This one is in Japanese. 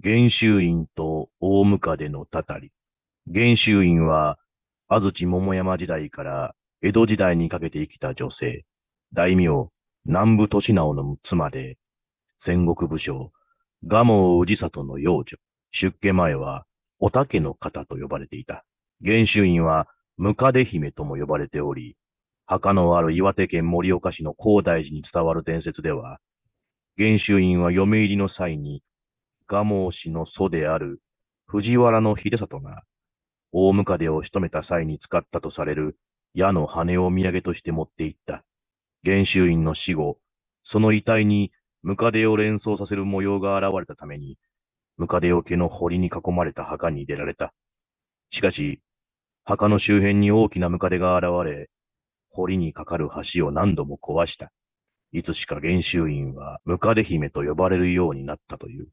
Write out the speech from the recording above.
元州院と大向かでのたたり。元州院は、安土桃山時代から江戸時代にかけて生きた女性、大名、南部利直の妻で、戦国武将、蒲生氏里の幼女、出家前は、お竹の方と呼ばれていた。元州院は、ムカデ姫とも呼ばれており、墓のある岩手県盛岡市の高大寺に伝わる伝説では、元州院は嫁入りの際に蒲生氏の祖である藤原秀里が、大ムカデを仕留めた際に使ったとされる矢の羽を土産として持っていった。元州院の死後、その遺体にムカデを連想させる模様が現れたために、ムカデ沖家の堀に囲まれた墓に入れられた。しかし、墓の周辺に大きなムカデが現れ、堀に架かる橋を何度も壊した。いつしか元州院はムカデ姫と呼ばれるようになったという。